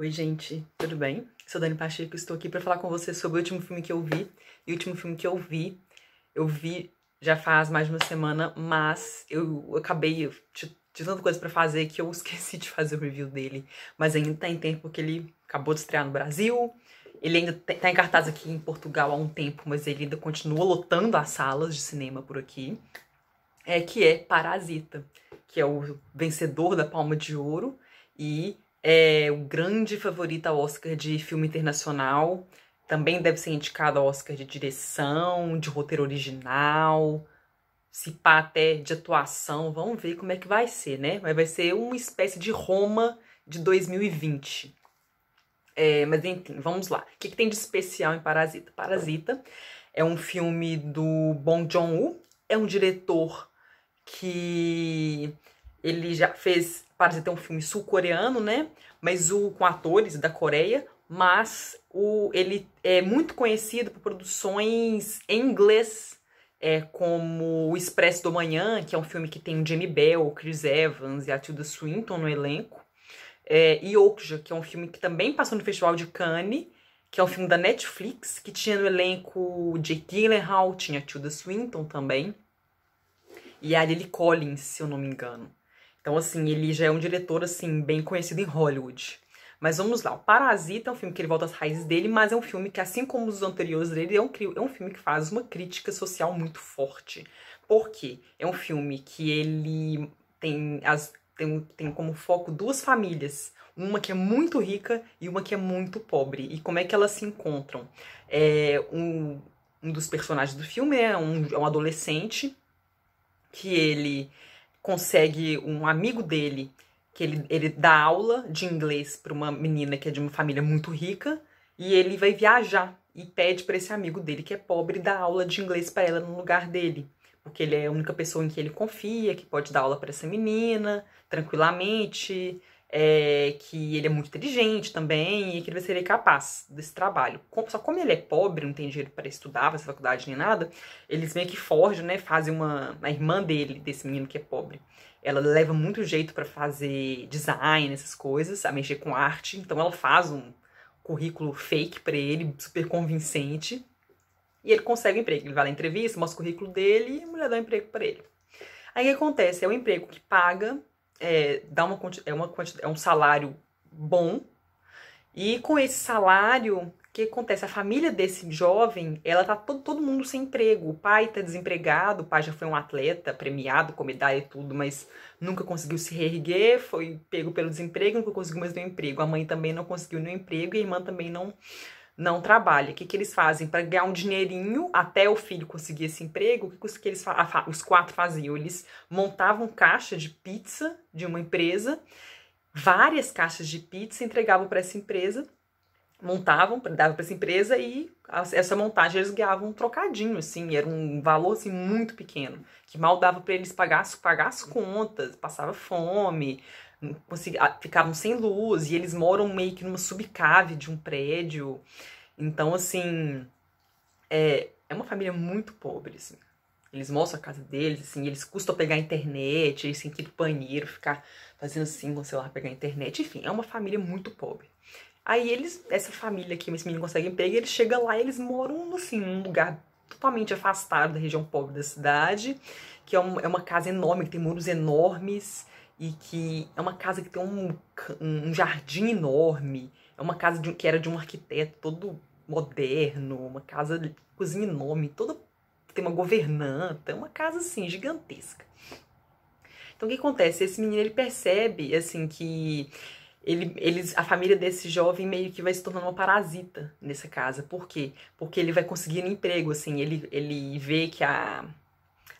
Oi, gente, tudo bem? Sou Dani Pacheco, estou aqui para falar com vocês sobre o último filme que eu vi. E o último filme que eu vi, eu vi já faz mais de uma semana, mas eu acabei, de tanta coisa para fazer que eu esqueci de fazer o review dele. Mas ainda está em tempo porque ele acabou de estrear no Brasil. Ele ainda tá em cartaz aqui em Portugal há um tempo, mas ele ainda continua lotando as salas de cinema por aqui. É que é Parasita, que é o vencedor da Palma de Ouro e é o grande favorito ao Oscar de filme internacional. Também deve ser indicado ao Oscar de direção, de roteiro original, se pá até de atuação. Vamos ver como é que vai ser, né? Mas vai ser uma espécie de Roma de 2020. É, mas enfim, vamos lá. O que, que tem de especial em Parasita? Parasita é um filme do Bong Joon-ho, é um diretor que ele já fez parece ter um filme sul-coreano, né? Mas o com atores da Coreia, mas o, ele é muito conhecido por produções em inglês, é, como O Expresso do Manhã, que é um filme que tem Jamie Bell, Chris Evans e a Tilda Swinton no elenco. É, e Okja, que é um filme que também passou no Festival de Cannes, que é um filme da Netflix, que tinha no elenco Jake Gyllenhaal, tinha Tilda Swinton também, e a Lily Collins, se eu não me engano. Então, assim, ele já é um diretor, assim, bem conhecido em Hollywood. Mas vamos lá, o Parasita é um filme que ele volta às raízes dele, mas é um filme que, assim como os anteriores dele, é um, é um filme que faz uma crítica social muito forte. Por quê? É um filme que ele tem, as, tem, tem como foco duas famílias, uma que é muito rica e uma que é muito pobre. E como é que elas se encontram? É, um, um dos personagens do filme é um, é um adolescente que ele consegue um amigo dele, que ele, ele dá aula de inglês para uma menina que é de uma família muito rica, e ele vai viajar e pede para esse amigo dele, que é pobre, dar aula de inglês para ela no lugar dele. Porque ele é a única pessoa em que ele confia, que pode dar aula para essa menina tranquilamente, é, que ele é muito inteligente também e que ele vai ser capaz desse trabalho. Só como ele é pobre, não tem dinheiro para estudar, para fazer faculdade nem nada, eles meio que forjam, né? Fazem uma. A irmã dele, desse menino que é pobre, ela leva muito jeito para fazer design, essas coisas, a mexer com arte, então ela faz um currículo fake para ele, super convincente. E ele consegue um emprego. Ele vai na entrevista, mostra o currículo dele e a mulher dá um emprego para ele. Aí o que acontece? É um emprego que paga é, dá uma, é, uma, é um salário bom. E com esse salário, o que acontece? A família desse jovem, ela tá todo, todo mundo sem emprego. O pai tá desempregado, o pai já foi um atleta premiado com medalha e tudo, mas nunca conseguiu se reerguer, foi pego pelo desemprego, nunca conseguiu mais nenhum emprego. A mãe também não conseguiu nenhum emprego e a irmã também não não trabalha. O que, que eles fazem? Para ganhar um dinheirinho até o filho conseguir esse emprego, o que, que eles os quatro faziam? Eles montavam caixa de pizza de uma empresa, várias caixas de pizza, entregavam para essa empresa, montavam, davam para essa empresa e essa montagem eles ganhavam um trocadinho, assim, era um valor assim, muito pequeno, que mal dava para eles pagar, pagar as contas, passava fome, ah, ficavam sem luz e eles moram meio que numa subcave de um prédio. Então, assim, é, é uma família muito pobre, assim. Eles mostram a casa deles, assim, eles custam pegar a internet, eles têm que ir pro banheiro, ficar fazendo assim com o celular, pegar a internet. Enfim, é uma família muito pobre. Aí eles, essa família aqui, esse menino consegue emprego, ele chega lá e eles moram, assim, num lugar totalmente afastado da região pobre da cidade, que é, um, é uma casa enorme, que tem muros enormes, e que é uma casa que tem um, um jardim enorme, é uma casa de, que era de um arquiteto todo moderno, uma casa de cozinha enorme, toda tem uma governanta, é uma casa assim gigantesca. Então o que acontece? Esse menino ele percebe assim que ele, eles, a família desse jovem meio que vai se tornando uma parasita nessa casa. Por quê? Porque ele vai conseguindo emprego, assim, ele, ele vê que a,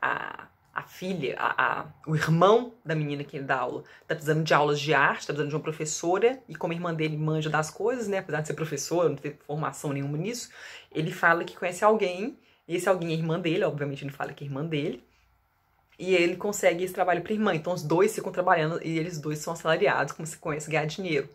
a a filha, a, a, o irmão da menina que ele dá aula, tá precisando de aulas de arte, tá precisando de uma professora, e como a irmã dele manja das coisas, né, apesar de ser professora, não ter formação nenhuma nisso, ele fala que conhece alguém, e esse alguém é irmã dele, obviamente ele fala que é irmã dele, e ele consegue esse trabalho pra irmã, então os dois ficam trabalhando, e eles dois são assalariados, como se conhece, ganhar dinheiro.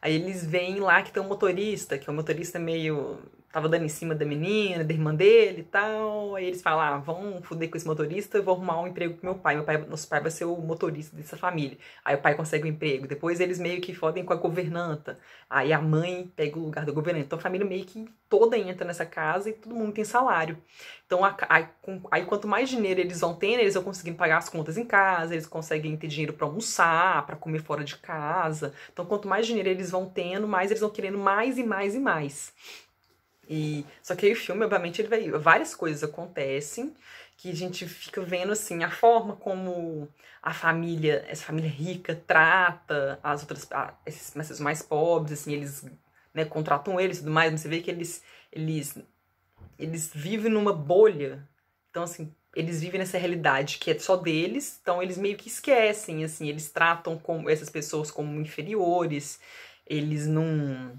Aí eles veem lá que tem um motorista, que é um motorista meio tava dando em cima da menina, da irmã dele e tal. Aí eles falam, ah, vão foder com esse motorista, eu vou arrumar um emprego com meu pai. Meu pai, nosso pai vai ser o motorista dessa família. Aí o pai consegue o um emprego. Depois eles meio que fodem com a governanta. Aí a mãe pega o lugar da governanta. Então a família meio que toda entra nessa casa e todo mundo tem salário. Então com, aí quanto mais dinheiro eles vão tendo, eles vão conseguindo pagar as contas em casa, eles conseguem ter dinheiro para almoçar, para comer fora de casa. Então quanto mais dinheiro eles vão tendo, mais eles vão querendo mais e mais e mais. E só que aí o filme, obviamente, ele vai várias coisas acontecem que a gente fica vendo assim a forma como a família, essa família rica trata as outras a, esses, esses, mais pobres, assim, eles né, contratam eles e tudo mais, mas você vê que eles eles eles vivem numa bolha. Então assim, eles vivem nessa realidade que é só deles, então eles meio que esquecem, assim, eles tratam como essas pessoas como inferiores, eles não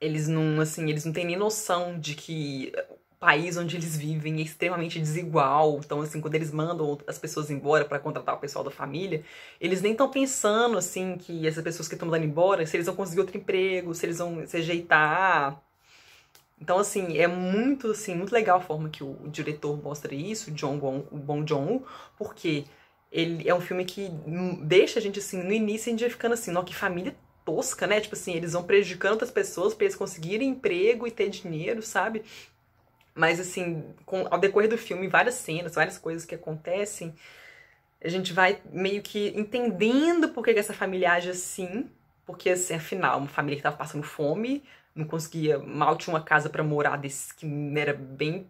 eles não, assim, eles não têm nem noção de que o país onde eles vivem é extremamente desigual. Então, assim, quando eles mandam as pessoas embora para contratar o pessoal da família, eles nem estão pensando, assim, que essas pessoas que estão mandando embora, se eles vão conseguir outro emprego, se eles vão se ajeitar. Então, assim, é muito, assim, muito legal a forma que o diretor mostra isso, John Wong, o Bong joon porque ele é um filme que hum, deixa a gente, assim, no início a gente ficando assim, ó, que família tosca, né? Tipo assim, eles vão prejudicando outras pessoas para eles conseguirem emprego e ter dinheiro, sabe? Mas assim, com, ao decorrer do filme, várias cenas, várias coisas que acontecem, a gente vai meio que entendendo por que, que essa família age assim, porque assim, afinal, uma família que estava passando fome, não conseguia, mal tinha uma casa para morar desse que era bem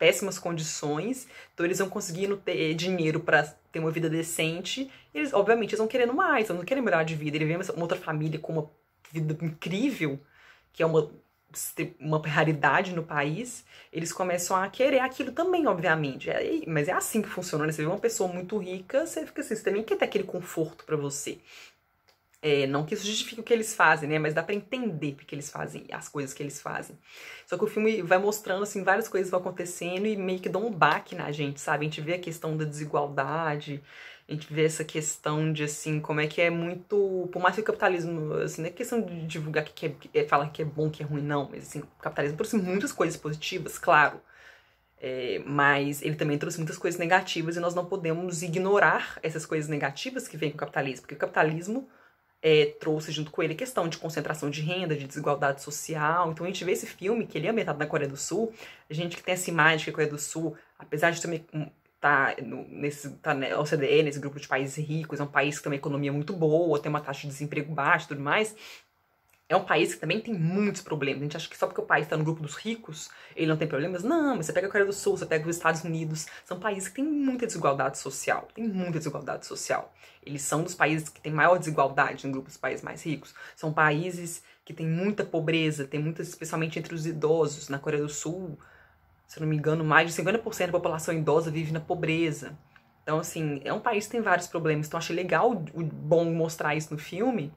péssimas condições, então eles vão conseguindo ter eh, dinheiro para ter uma vida decente, eles, obviamente, eles vão querendo mais, eles não querem melhorar de vida, ele vem uma outra família com uma vida incrível, que é uma, uma raridade no país, eles começam a querer aquilo também, obviamente, é, mas é assim que funciona, né? você vê uma pessoa muito rica, você fica assim, você também quer ter aquele conforto para você, é, não que isso justifique o que eles fazem, né? Mas dá para entender porque eles fazem as coisas que eles fazem. Só que o filme vai mostrando, assim, várias coisas vão acontecendo e meio que dão um baque na gente, sabe? A gente vê a questão da desigualdade, a gente vê essa questão de, assim, como é que é muito... Por mais que o capitalismo, assim, não é questão de divulgar que, é, que é, falar que é bom, que é ruim, não. Mas, assim, o capitalismo trouxe muitas coisas positivas, claro. É, mas ele também trouxe muitas coisas negativas e nós não podemos ignorar essas coisas negativas que vêm com o capitalismo. Porque o capitalismo é, trouxe junto com ele questão de concentração de renda, de desigualdade social. Então a gente vê esse filme, que ele é ambientado na Coreia do Sul, a gente que tem essa imagem que a Coreia do Sul, apesar de também hum, tá no, nesse tá na OCDE, nesse grupo de países ricos, é um país que tem uma economia muito boa, tem uma taxa de desemprego baixa e tudo mais, é um país que também tem muitos problemas. A gente acha que só porque o país está no grupo dos ricos, ele não tem problemas. Não, mas você pega a Coreia do Sul, você pega os Estados Unidos. São países que têm muita desigualdade social. Tem muita desigualdade social. Eles são dos países que têm maior desigualdade no grupo dos países mais ricos. São países que têm muita pobreza, tem muitas, especialmente entre os idosos. Na Coreia do Sul, se eu não me engano, mais de 50% da população idosa vive na pobreza. Então, assim, é um país que tem vários problemas. Então, achei legal, bom mostrar isso no filme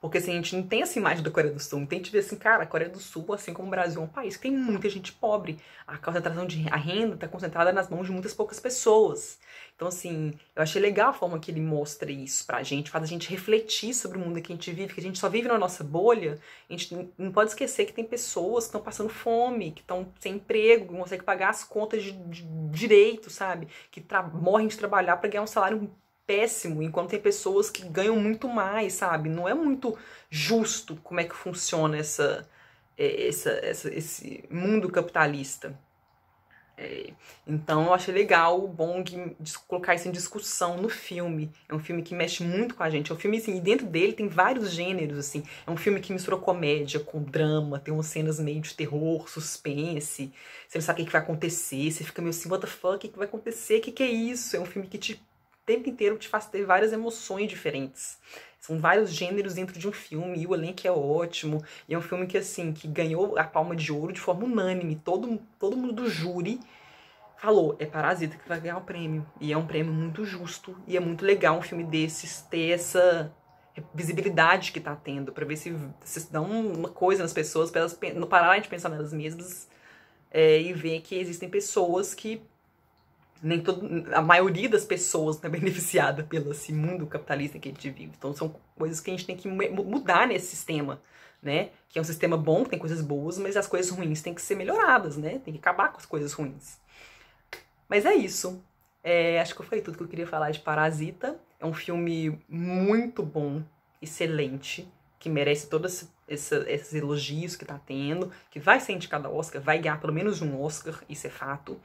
porque assim, a gente não tem essa imagem da Coreia do Sul. Não tem que ver assim, cara, a Coreia do Sul, assim como o Brasil, é um país que tem muita gente pobre. A concentração de a renda está concentrada nas mãos de muitas poucas pessoas. Então, assim, eu achei legal a forma que ele mostra isso pra gente, faz a gente refletir sobre o mundo que a gente vive, que a gente só vive na nossa bolha. A gente não pode esquecer que tem pessoas que estão passando fome, que estão sem emprego, que não conseguem pagar as contas de, de direito, sabe? Que morrem de trabalhar para ganhar um salário péssimo, enquanto tem pessoas que ganham muito mais, sabe? Não é muito justo como é que funciona essa, é, essa, essa esse mundo capitalista. É, então eu achei legal o Bong colocar isso em discussão no filme. É um filme que mexe muito com a gente. É um filme assim, e dentro dele tem vários gêneros, assim. É um filme que misturou comédia com drama, tem umas cenas meio de terror, suspense. Você não sabe o que, vai acontecer, você fica meio assim, what the fuck, o que, vai acontecer? O que é isso? É um filme que te tempo inteiro te faz ter várias emoções diferentes. São vários gêneros dentro de um filme, e o elenco é ótimo. E é um filme que, assim, que ganhou a palma de ouro de forma unânime. Todo, todo mundo do júri falou, é Parasita que vai ganhar o prêmio. E é um prêmio muito justo, e é muito legal um filme desses ter essa visibilidade que tá tendo, para ver se, se dá uma coisa nas pessoas, para elas não pararem de pensar nelas mesmas é, e ver que existem pessoas que nem todo, a maioria das pessoas é beneficiada pelo esse mundo capitalista que a gente vive. Então são coisas que a gente tem que mudar nesse sistema, né? Que é um sistema bom, que tem coisas boas, mas as coisas ruins têm que ser melhoradas, né? Tem que acabar com as coisas ruins. Mas é isso. É, acho que eu falei tudo que eu queria falar de Parasita. É um filme muito bom, excelente, que merece todos esses elogios que tá tendo, que vai ser indicado ao Oscar, vai ganhar pelo menos um Oscar, isso é fato.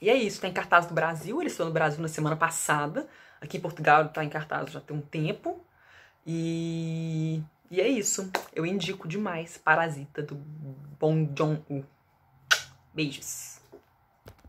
E é isso, tem tá cartaz do Brasil, ele estreou no Brasil na semana passada. Aqui em Portugal tá em cartaz já tem um tempo. E, e é isso. Eu indico demais Parasita do Bong Joon-ho. Beijos.